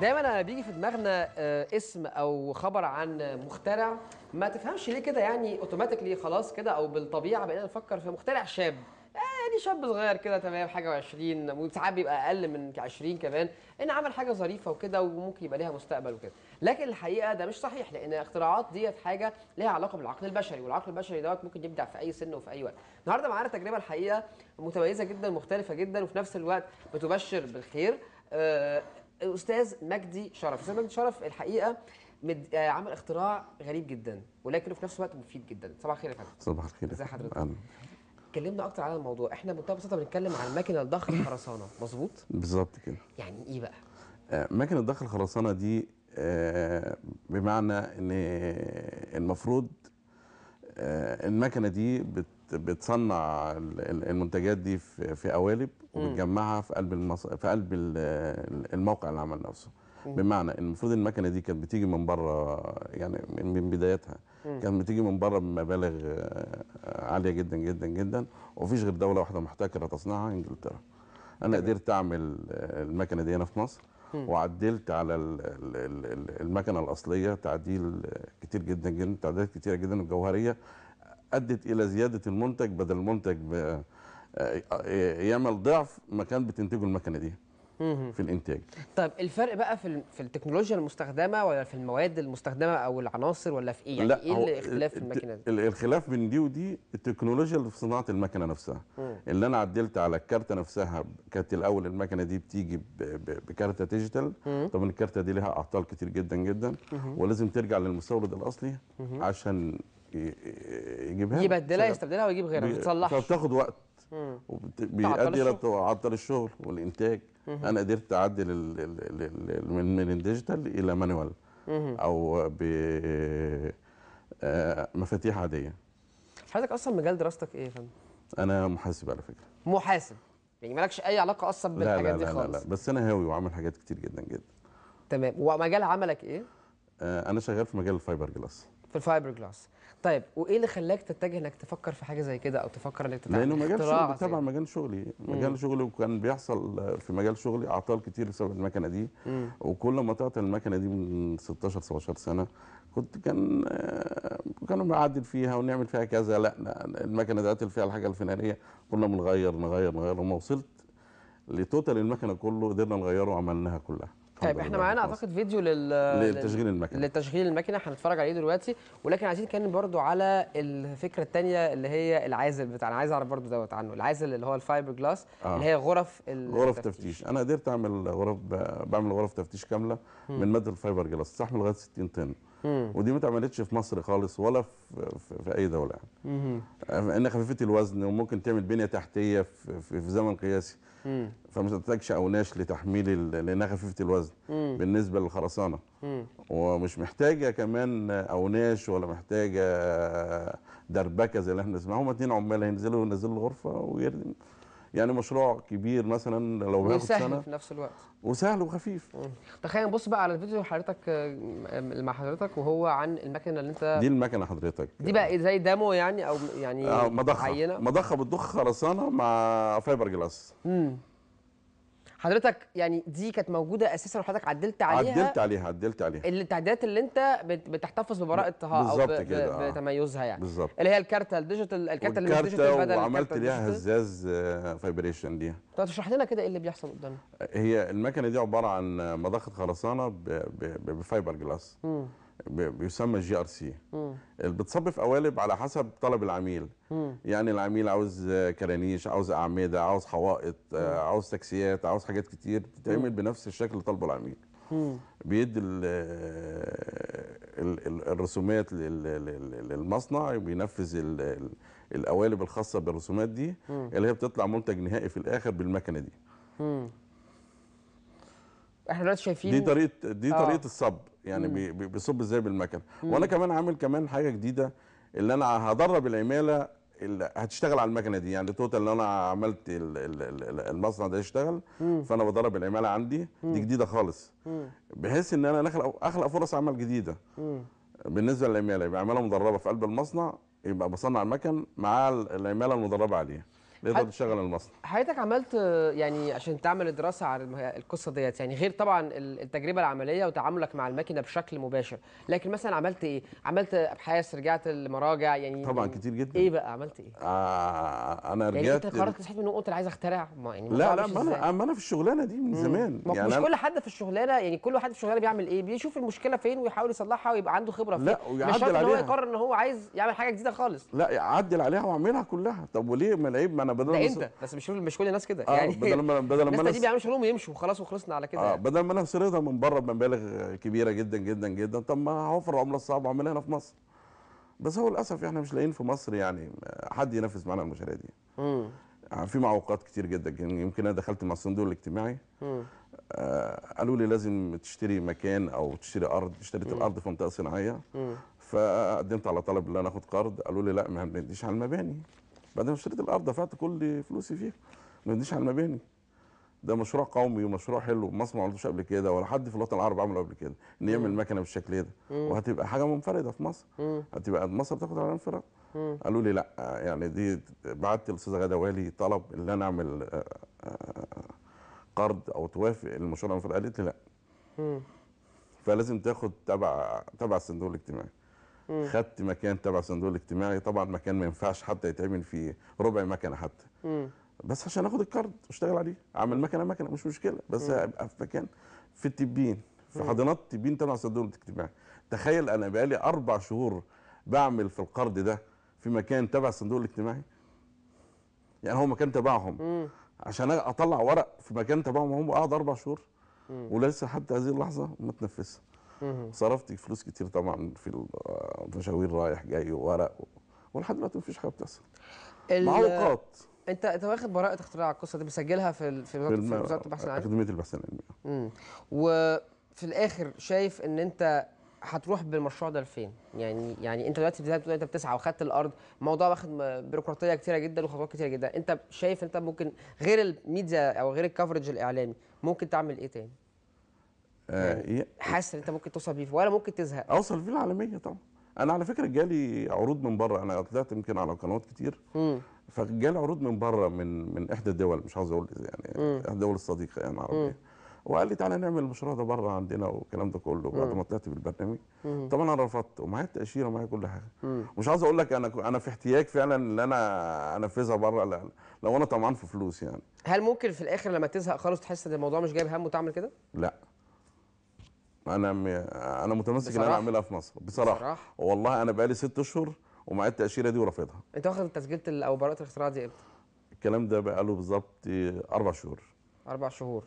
دايما انا بيجي في دماغنا آه، اسم او خبر عن مخترع ما تفهمش ليه كده يعني اوتوماتيكلي خلاص كده او بالطبيعه بقينا نفكر في مخترع شاب آه، يعني شاب صغير كده تمام حاجه و20 وساعات بيبقى اقل من 20 كمان ان عمل حاجه ظريفه وكده وممكن يبقى ليها مستقبل وكده لكن الحقيقه ده مش صحيح لان الاختراعات ديت حاجه ليها علاقه بالعقل البشري والعقل البشري دوت ممكن يبدع في اي سن وفي اي وقت النهارده معانا تجربه الحقيقه متميزه جدا مختلفه جدا وفي نفس الوقت بتبشر بالخير آه، الاستاذ مجدي شرف الاستاذ مجدي شرف الحقيقه مد... آه، عمل اختراع غريب جدا ولكن في نفس الوقت مفيد جدا صباح الخير يا فندم صباح الخير ازي حضرتك كلمنا اكتر على الموضوع احنا بمنتهى البساطه بنتكلم عن ماكينه ضخ الخرسانه مظبوط بالظبط كده يعني ايه بقى آه، ماكينه ضخ الخرسانه دي آه، بمعنى ان المفروض المكنه دي بت بتصنع المنتجات دي في قوالب وبتجمعها في قلب المص... في قلب الموقع العمل نفسه بمعنى المفروض المكنه دي كانت بتيجي من بره يعني من بدايتها كانت بتيجي من بره بمبالغ آه، عاليه جدا جدا جدا ومفيش غير دوله واحده محتكره تصنعها انجلترا انا قدرت اعمل آه، المكنه دي هنا في مصر وعدلت على المكنه الاصليه تعديل آه، كتير جدا جدا تعديلات كتيره جدا الجوهريه ادت الى زياده المنتج بدل المنتج آه، آه، يعمل ضعف ما كان بتنتجه المكنه دي في الانتاج طيب الفرق بقى في في التكنولوجيا المستخدمه ولا في المواد المستخدمه او العناصر ولا في ايه يعني لا ايه الاختلاف في الماكينه دي الخلاف بين دي ودي التكنولوجيا اللي في صناعه المكنه نفسها اللي انا عدلت على الكارته نفسها كانت الاول المكنه دي بتيجي بكارته ديجيتال طبعا الكارته دي لها اعطال كتير جدا جدا ولازم ترجع للمستورد الاصلي عشان يجيبها يبدلها يستبدلها ويجيب غيرها ما تصلحش فبتاخد وقت بيؤدي الى تعطل الشغل والانتاج مم. انا قدرت اعدل من من الديجيتال الى مانوال او ب آه، مفاتيح عاديه حضرتك اصلا مجال دراستك ايه يا فندم انا محاسب على فكره محاسب يعني مالكش اي علاقه اصلا بالحاجات لا لا دي خالص لا لا لا بس انا هاوي وعامل حاجات كتير جدا جدا تمام ومجال عملك ايه آه، انا شغال في مجال الفايبر جلاس في الفايبر جلاس طيب وايه اللي خلاك تتجه انك تفكر في حاجه زي كده او تفكر انك تتعلم لانه مجال شغلي طبعا مجال شغلي مجال مم. شغلي وكان بيحصل في مجال شغلي اعطال كتير بسبب المكنه دي مم. وكل ما تعطل المكنه دي من 16 17 سنه كنت كان آه، كانوا بنعدل فيها ونعمل فيها كذا لا, لا المكنه دي عطل فيها الحاجه الفلانيه كنا بنغير نغير نغير وما وصلت لتوتال المكنه كله قدرنا نغيره وعملناها كلها طيب احنا معانا اعتقد فيديو لل... لتشغيل المكنه لتشغيل الماكينه هنتفرج عليه دلوقتي ولكن عايزين نتكلم برضو على الفكره الثانيه اللي هي العازل بتاعنا عايز اعرف برضو دوت عنه العازل اللي هو الفايبر جلاس آه. اللي هي غرف غرف تفتيش. تفتيش انا قدرت اعمل غرف ب... بعمل غرف تفتيش كامله م. من ماده الفايبر جلاس تحمل لغايه 60 طن ودي ما اتعملتش في مصر خالص ولا في, في اي دوله يعني انها خفيفه الوزن وممكن تعمل بنيه تحتيه في, في زمن قياسي فمش تحتاجش اوناش لتحميل لانها خفيفه الوزن بالنسبه للخرسانه ومش محتاجه كمان اوناش ولا محتاجه دربكه زي اللي احنا بنسمعها هما اتنين عمال هينزلوا ينزلوا الغرفه ويرموا يعني مشروع كبير مثلا لو بياخد سنه في نفس الوقت وسهل وخفيف تخيل نبص بقى على الفيديو حضرتك آه، مع حضرتك وهو عن المكنه اللي انت دي المكنه حضرتك دي بقى زي دامو يعني او يعني آه مضخه عينة. مضخه بتضخ خرسانه مع فايبر جلاس امم حضرتك يعني دي كانت موجوده اساسا وحضرتك عدلت عليها عدلت عليها عدلت عليها التعديلات اللي انت بتحتفظ ببراءتها او آه. بتميزها يعني بالظبط اللي هي الكارته الديجيتال الكارته اللي مش ديجيتال بدل وعملت ليها هزاز فايبريشن آه، ليها طب تشرح لنا كده ايه اللي بيحصل قدامنا هي المكنه دي عباره عن مضخه خرسانه بفايبر جلاس مم. بيسمى الجي ار سي بتصب في قوالب على حسب طلب العميل مم. يعني العميل عاوز كرانيش عاوز اعمده عاوز حوائط آه، عاوز تاكسيات عاوز حاجات كتير بتتعمل بنفس الشكل اللي طالبه العميل مم. بيدي الـ آه، الـ الـ الرسومات للمصنع بينفذ القوالب الخاصه بالرسومات دي مم. اللي هي بتطلع منتج نهائي في الاخر بالمكنه دي احنا دلوقتي شايفين دي طريقه دي آه. طريقه الصب يعني مم. بيصب ازاي بالمكنه وانا كمان عامل كمان حاجه جديده اللي انا هدرب العماله اللي هتشتغل على المكنه دي يعني توتال اللي انا عملت المصنع ده يشتغل مم. فانا بدرب العماله عندي مم. دي جديده خالص مم. بحيث ان انا اخلق اخلق فرص عمل جديده مم. بالنسبه للعماله يبقى عماله مدربه في قلب المصنع يبقى بصنع المكن مع العماله المدربه عليه نقدر نشغل المصنع حضرتك عملت يعني عشان تعمل دراسه على القصه ديت يعني غير طبعا التجربه العمليه وتعاملك مع الماكينه بشكل مباشر لكن مثلا عملت ايه عملت ابحاث رجعت لمراجع يعني طبعا كتير جدا ايه بقى عملت ايه آه انا يعني رجعت يعني انت قررت صحيت من النوم قلت انا عايز اخترع ما يعني لا لا ما انا ما انا في الشغلانه دي من زمان يعني مش كل حد في الشغلانه يعني كل واحد في الشغلانه بيعمل ايه بيشوف المشكله فين ويحاول يصلحها ويبقى عنده خبره فيها لا مش شرط ان هو يقرر ان هو عايز يعمل حاجه جديده خالص لا يعدل عليها واعملها كلها طب وليه ما ما انا بدل ما انت بس مش مش كل الناس كده آه يعني بدل ما بدل ما الناس دي بيعملوا شغلهم ويمشوا وخلاص وخلصنا على كده آه يعني. بدل ما انا اصرفها من بره بمبالغ كبيره جدا جدا جدا طب ما هوفر العمله الصعبه واعملها هنا في مصر بس هو للاسف احنا مش لاقيين في مصر يعني آه، حد ينفذ معانا المشاريع دي امم يعني في معوقات كتير جدا يمكن انا دخلت مع الصندوق الاجتماعي امم آه قالوا لي لازم تشتري مكان او تشتري ارض اشتريت الارض في منطقه صناعيه امم فقدمت على طلب ان انا اخد قرض قالوا لي لا ما بنديش على المباني بعدين اشتريت الارض دفعت كل فلوسي فيها ما بنديش على المباني ده مشروع قومي ومشروع حلو مصنع ما عملتوش قبل كده ولا حد في الوطن العربي عمله قبل كده ان يعمل مكنه بالشكل ده وهتبقى حاجه منفرده في مصر هتبقى مصر بتاخد على الانفراد قالوا لي لا يعني دي بعت الاستاذه غاده والي طلب ان انا اعمل آه، آه، آه، قرض او توافق المشروع المنفرد قالت لي لا فلازم تاخد تبع تبع الصندوق الاجتماعي خدت مكان تبع صندوق الاجتماعي طبعا مكان ما ينفعش حتى يتعمل فيه ربع مكنه حتى بس عشان اخد الكارد واشتغل عليه اعمل مكنه مكنه مش مشكله بس ابقى في مكان في التبين في حاضنات التبين تبع صندوق الاجتماعي تخيل انا بقالي اربع شهور بعمل في القرض ده في مكان تبع الصندوق الاجتماعي يعني هو مكان تبعهم مم. عشان اطلع ورق في مكان تبعهم هم قاعد اربع شهور ولسه حتى هذه اللحظه ما صرفت فلوس كتير طبعا في المشاوير رايح جاي وورق ولحد دلوقتي مفيش حاجه بتحصل معوقات انت انت واخد براءه اختراع القصه دي مسجلها في ال... في وزاره البحث العلمي اكاديميه البحث العلمي وفي الاخر شايف ان انت هتروح بالمشروع ده لفين؟ يعني يعني انت دلوقتي زي بتقول انت بتسعى وخدت الارض، الموضوع واخد بيروقراطيه كتيره جدا وخطوات كتيره جدا، انت شايف انت ممكن غير الميديا او غير الكفرج الاعلامي ممكن تعمل ايه تاني؟ يعني آه، إيه، إيه. حاسس ان انت ممكن توصل بيه ولا ممكن تزهق اوصل فيه العالميه طبعا انا على فكره جالي عروض من بره انا طلعت يمكن على قنوات كتير فجالي عروض من بره من من احدى الدول مش عاوز اقول يعني احدى الدول الصديقه يعني العربيه وقال لي تعالى نعمل المشروع ده بره عندنا والكلام ده كله بعد ما طلعت بالبرنامج طبعا انا رفضت ومعايا التاشيره ومعايا كل حاجه مش عاوز اقول لك انا انا في احتياج فعلا ان انا انفذها بره لا لو انا طمعان في فلوس يعني هل ممكن في الاخر لما تزهق خالص تحس ان الموضوع مش جايب هم وتعمل كده؟ لا انا انا متمسك ان انا اعملها في مصر بصراحه, بصراحة. والله انا بقالي ست اشهر ومعايا التاشيره دي ورافضها انت واخد تسجيله او براءه الاختراع دي امتى؟ الكلام ده بقاله بالظبط اربع شهور اربع شهور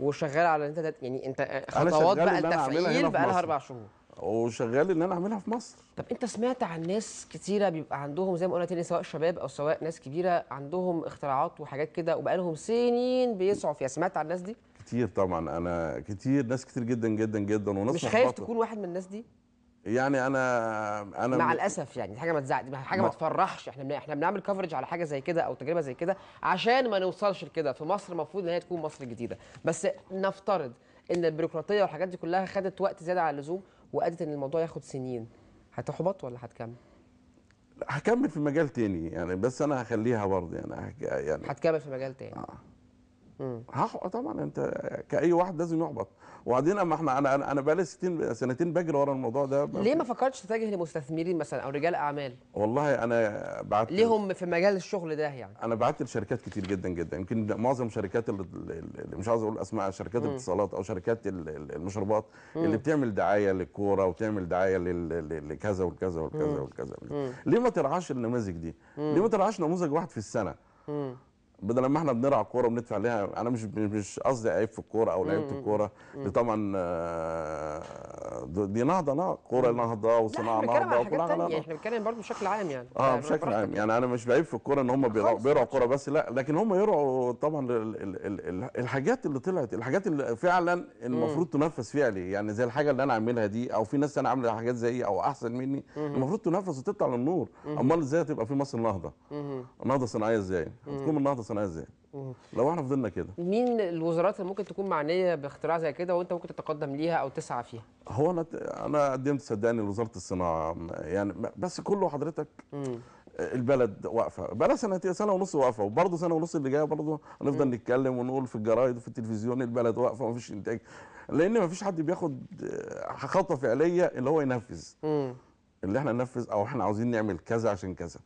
وشغال على انت يعني انت خطوات بقى التفعيل بقى لها اربع شهور وشغال ان انا اعملها في مصر طب انت سمعت عن ناس كتيره بيبقى عندهم زي ما قلنا تاني سواء شباب او سواء ناس كبيره عندهم اختراعات وحاجات كده وبقالهم سنين بيسعوا فيها سمعت عن الناس دي كتير طبعا انا كتير ناس كتير جدا جدا جدا وناس مش خايف تكون واحد من الناس دي يعني انا انا مع الاسف يعني دي حاجه ما تزعل حاجه ما تفرحش احنا احنا بنعمل كفرج على حاجه زي كده او تجربه زي كده عشان ما نوصلش لكده في مصر المفروض ان هي تكون مصر الجديده بس نفترض ان البيروقراطيه والحاجات دي كلها خدت وقت زياده عن اللزوم وادت ان الموضوع ياخد سنين هتحبط ولا هتكمل؟ هكمل في مجال تاني يعني بس انا هخليها برضه يعني يعني هتكمل في مجال تاني آه. هحبط طبعا انت كاي واحد لازم يحبط وبعدين اما احنا انا انا بقالي 60 سنتين بجري ورا الموضوع ده ليه ما فكرتش تتجه لمستثمرين مثلا او رجال اعمال والله انا بعت ليهم في مجال الشغل ده يعني انا بعت لشركات كتير جدا جدا يمكن معظم شركات اللي مش عايز اقول اسماء شركات الاتصالات او شركات المشروبات اللي بتعمل دعايه للكوره وتعمل دعايه لكذا وكذا وكذا وكذا ليه ما ترعاش النماذج دي ليه ما ترعاش نموذج واحد في السنه بدل ما احنا بنرعى الكوره وبندفع لها انا مش مش قصدي عيب في الكوره او لعيبه الكوره دي طبعا آه، دي نهضه نهضه كوره نهضه وصناعه نهضه وكل حاجه نهضه احنا بنتكلم برضه بشكل عام يعني اه يعني بشكل عام يعني. يعني انا مش بعيب في الكوره ان هم بيرعوا كوره بس لا لكن هم يرعوا طبعا الحاجات اللي طلعت الحاجات اللي فعلا المفروض تنفذ ليه يعني زي الحاجه اللي انا عاملها دي او في ناس انا عامله حاجات زيي او احسن مني المفروض تنفذ وتطلع للنور امال ازاي تبقى في مصر نهضه نهضه صناعيه ازاي النهضه صناعيه ازاي لو احنا فضلنا كده مين الوزارات اللي ممكن تكون معنيه باختراع زي كده وانت ممكن تتقدم ليها او تسعى فيها هو انا انا قدمت صدقني لوزاره الصناعه يعني بس كله حضرتك مم. البلد واقفه بقى سنه سنه ونص واقفه وبرضه سنه ونص اللي جايه برضه هنفضل نتكلم ونقول في الجرايد وفي التلفزيون البلد واقفه ومفيش انتاج لان مفيش حد بياخد خطوه فعليه اللي هو ينفذ مم. اللي احنا ننفذ او احنا عاوزين نعمل كذا عشان كذا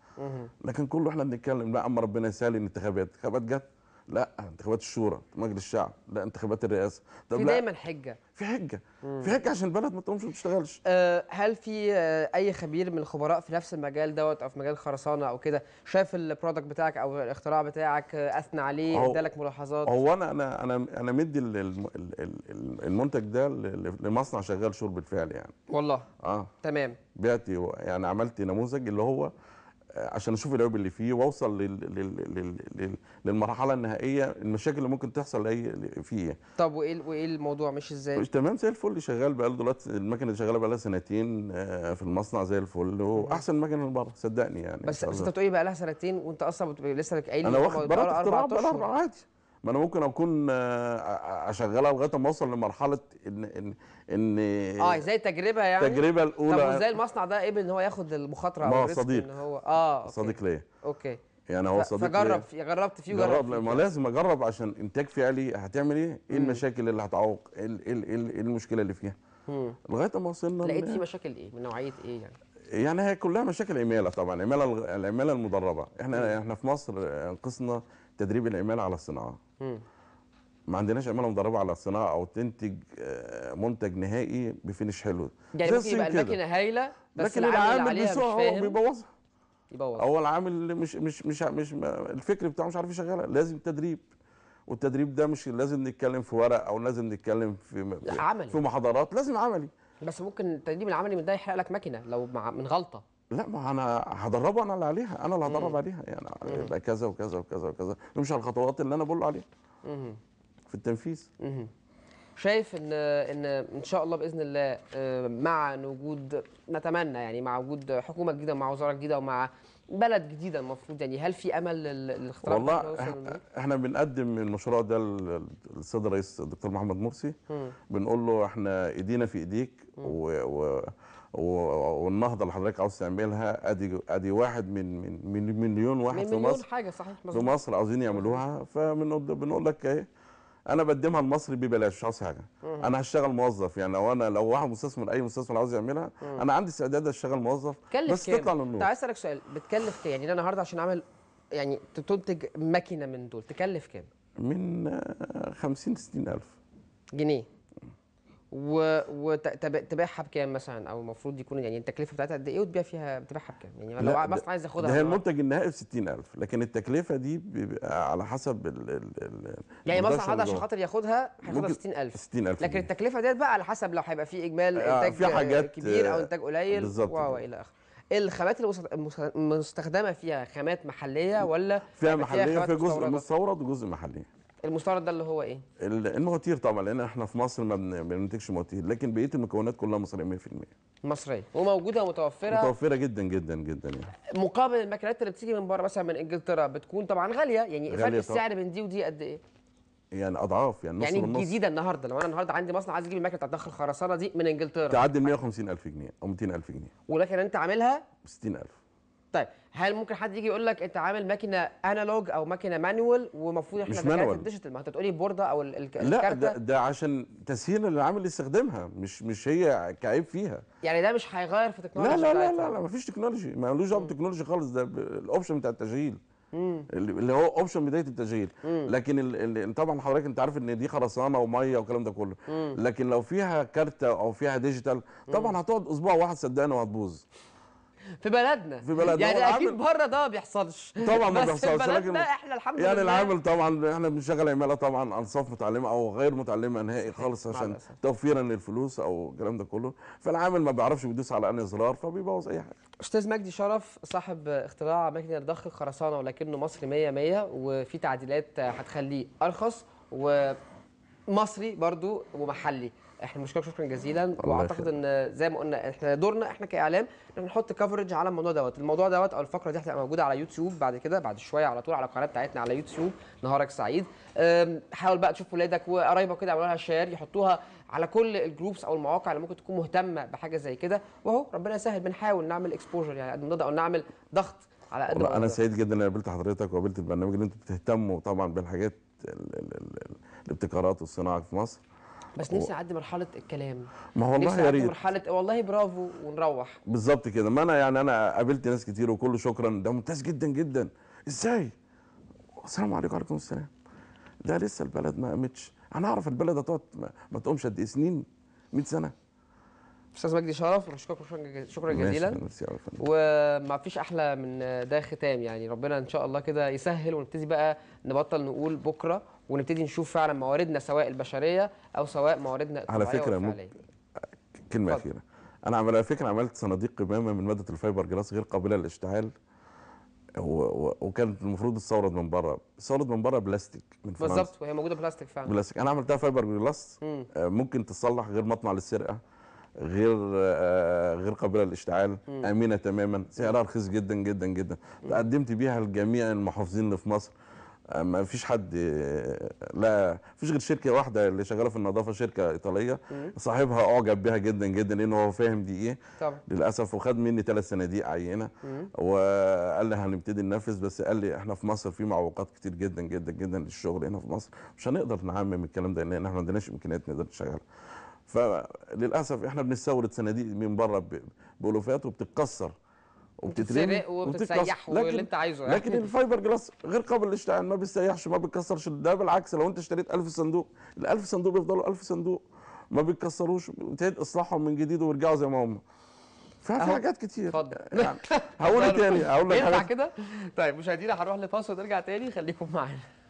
لكن كله احنا بنتكلم لا اما ربنا يسهل الانتخابات الانتخابات جت لا انتخابات الشورى مجلس الشعب لا انتخابات الرئاسه طب في دايما حجه في حجه مم. في حجه عشان البلد ما تقومش ما تشتغلش أه هل في آه، اي خبير من الخبراء في نفس المجال دوت او في مجال خرسانه او كده شاف البرودكت بتاعك او الاختراع بتاعك آه، اثنى عليه ادالك ملاحظات هو انا انا انا انا مدي المنتج ده لمصنع شغال شور بالفعل يعني والله اه تمام بعت يعني عملت نموذج اللي هو عشان اشوف العيوب اللي فيه واوصل لل... لل... لل... للمرحله النهائيه المشاكل اللي ممكن تحصل اي فيه يعني. طب وايه وايه الموضوع مش ازاي تمام زي الفل شغال بقاله دلوقتي المكنه اللي شغاله بقالها سنتين آه، في المصنع زي الفل واحسن مكنه اللي بره صدقني يعني بس بس انت بتقولي بقى لها سنتين وانت اصلا لسه قايل انا واخد بره اختراع بقى عادي ما انا ممكن اكون آه، اشغلها لغايه ما اوصل لمرحله ان ان ان اه زي تجربه يعني التجربه الاولى طب وازاي المصنع ده قبل ان هو ياخد المخاطره او صديق ان هو اه أوكي. صديق ليا اوكي يعني هو صديق فجرب ليه. جربت فيه جرب ما لازم اجرب عشان انتاج فعلي هتعمل ايه؟ ايه المشاكل اللي هتعوق؟ ايه, إيه, إيه, إيه المشكله اللي فيها؟ لغايه ما وصلنا لقيت في مشاكل ايه؟ من نوعيه ايه يعني؟ يعني هي كلها مشاكل عماله طبعا عماله العماله المدربه احنا احنا في مصر انقصنا آه، تدريب العماله على الصناعه ما عندناش عماله مدربه على الصناعه او تنتج منتج نهائي بفينش حلو يعني ممكن يبقى الماكينه هايله بس لكن العامل بيسوقها هو بيبوظها يبوظ هو العامل مش مش مش مش الفكر بتاعه مش عارف يشغلها لازم تدريب والتدريب ده مش لازم نتكلم في ورق او لازم نتكلم في عملي. في محاضرات لازم عملي بس ممكن التدريب العملي من ده يحرق لك ماكينه لو مع من غلطه لا ما انا هدربه انا اللي عليها انا اللي هدرب عليها يعني يبقى كذا وكذا وكذا وكذا نمشي على الخطوات اللي انا بقول له عليها في التنفيذ شايف ان ان ان شاء الله باذن الله آه، مع وجود نتمنى يعني مع وجود حكومه جديده ومع وزاره جديده ومع بلد جديده المفروض يعني هل في امل للاختراق والله احنا بنقدم المشروع ده للسيد الرئيس الدكتور محمد مرسي بنقول له احنا ايدينا في ايديك و, و والنهضه اللي حضرتك عاوز تعملها ادي ادي واحد من من من مليون واحد من في مصر حاجه صحيح في مصر عاوزين يعملوها فبنقول لك ايه انا بقدمها لمصر ببلاش مش عاوز حاجه انا هشتغل موظف يعني لو انا لو واحد مستثمر اي مستثمر عاوز يعملها انا عندي استعداد اشتغل موظف بس تطلع للنور طيب، عايز اسالك سؤال بتكلف كام يعني انا النهارده عشان اعمل يعني تنتج ماكينه من دول تكلف كام من 50 60 الف جنيه وتبيعها يعني بكام مثلا او المفروض يكون يعني التكلفه بتاعتها قد ايه وتبيع فيها بتبيعها بكام يعني لو مثلا عايز اخدها ده هي المنتج النهائي ب 60000 لكن التكلفه دي بيبقى على حسب ال يعني مثلا عشان خاطر ياخدها هياخدها ب 60000 60000 لكن التكلفه ديت بقى على حسب لو هيبقى في اجمال آه، انتاج في حاجات كبير او آه، انتاج قليل والى اخره الخامات المستخدمه فيها خامات محليه ولا فيها محليه فيها جزء مستورد وجزء محلي المستورد ده اللي هو ايه المواتير طبعا لان احنا في مصر ما بننتجش مواتير لكن بقيه المكونات كلها مصريه 100% مصريه وموجوده ومتوفره متوفره جدا جدا جدا يعني مقابل الماكينات اللي بتيجي من بره مثلا من انجلترا بتكون طبعا غاليه يعني غالية فرق السعر بين دي ودي قد ايه يعني اضعاف يعني نص يعني يعني جديده النهارده لو انا النهارده عندي مصنع عايز اجيب الماكينه بتاعت ضخ الخرسانه دي من انجلترا تعدي 150000 جنيه او 200000 جنيه ولكن انت عاملها ب 60000 طيب هل ممكن حد يجي يقول لك انت عامل ماكينه انالوج او ماكينه مانوال ومفروض احنا ماكينه الديجيتال ما انت بتقولي بورده او الكارته لا ده, ده عشان تسهيل للعامل يستخدمها مش مش هي كعيب فيها يعني ده مش هيغير في تكنولوجيا لا لا لا لا, لا مفيش تكنولوجي لوش دعوه بالتكنولوجي خالص ده الاوبشن بتاع التشغيل اللي هو اوبشن بدايه التشغيل لكن الـ الـ طبعا حضرتك انت عارف ان دي خرسانه وميه والكلام ده كله لكن لو فيها كارته او فيها ديجيتال طبعا هتقعد اسبوع واحد صدقني وهتبوظ في بلدنا في بلدنا يعني اكيد عامل... بره ده ما بيحصلش طبعا ما بيحصلش لكن احنا الحمد يعني لله يعني العامل طبعا احنا بنشغل عماله طبعا انصاف متعلمه او غير متعلمه نهائي خالص عشان توفيرا للفلوس او الكلام ده كله فالعامل ما بيعرفش بيدوس على انهي زرار فبيبوظ اي حاجه استاذ مجدي شرف صاحب اختراع ماكينه ضخ الخرسانه ولكنه مصري 100 100 وفي تعديلات هتخليه ارخص ومصري برضو ومحلي احنا بنشكرك شكرا جزيلا واعتقد ان زي ما قلنا احنا دورنا احنا كاعلام ان نحط كفرج على الموضوع دوت الموضوع دوت او الفقره دي هتبقى موجوده على يوتيوب بعد كده بعد شويه على طول على القناه بتاعتنا على يوتيوب نهارك سعيد حاول بقى تشوف ولادك وقرايبك كده يعملوا لها شير يحطوها على كل الجروبس او المواقع اللي ممكن تكون مهتمه بحاجه زي كده واهو ربنا يسهل بنحاول نعمل اكسبوجر يعني قد ما نقدر او نعمل ضغط على قد ما انا سعيد جدا ان قابلت حضرتك وقابلت البرنامج اللي انتم بتهتموا طبعا بالحاجات الابتكارات والصناعه في مصر بس نفسي اعدي مرحله الكلام ما والله نفسي يا ريت مرحله والله برافو ونروح بالظبط كده ما انا يعني انا قابلت ناس كتير وكله شكرا ده ممتاز جدا جدا ازاي السلام عليكم وعليكم السلام ده لسه البلد ما قامتش انا اعرف البلد هتقعد ما, ما تقومش قد ايه سنين 100 سنه استاذ مجدي شرف بشكرك شكرا جزيلا وما فيش احلى من ده ختام يعني ربنا ان شاء الله كده يسهل ونبتدي بقى نبطل نقول بكره ونبتدي نشوف فعلا مواردنا سواء البشريه او سواء مواردنا على فكره ممكن كلمه اخيره انا على فكره عملت صناديق قمامه من ماده الفايبر جلاس غير قابله للاشتعال وكانت المفروض تستورد من بره استورد من بره بلاستيك من فرنسا بالظبط وهي موجوده بلاستيك فعلا بلاستيك انا عملتها فايبر جلاس آه، ممكن تصلح غير مطمع للسرقه غير آه، غير قابله للاشتعال امينه تماما سعرها رخيص جدا جدا جدا تقدمت بيها لجميع المحافظين اللي في مصر آه، ما فيش حد آه، لا فيش غير شركه واحده اللي شغاله في النظافه شركه ايطاليه صاحبها اعجب بها جدا جدا لانه هو فاهم دي ايه طبعا. للاسف وخد مني ثلاث صناديق عينه وقال لي هنبتدي ننفذ بس قال لي احنا في مصر في معوقات كتير جدا جدا جدا للشغل هنا في مصر مش هنقدر نعمم الكلام ده لان احنا ما عندناش امكانيات نقدر نشغلها فللاسف احنا بنستورد صناديق من بره بولوفات وبتتكسر وبتترمي وبتتسيح واللي انت عايزه يعني. لكن الفايبر جلاس غير قابل للاشتعال ما بيسيحش ما بيتكسرش ده بالعكس لو انت اشتريت 1000 صندوق ال 1000 صندوق بيفضلوا 1000 صندوق ما بيتكسروش بتعيد اصلاحهم من جديد ويرجعوا زي ما هم ففي حاجات كتير اتفضل يعني هقول تاني هقول لك حاجه كده طيب مشاهدينا هنروح لفاصل ونرجع تاني خليكم معانا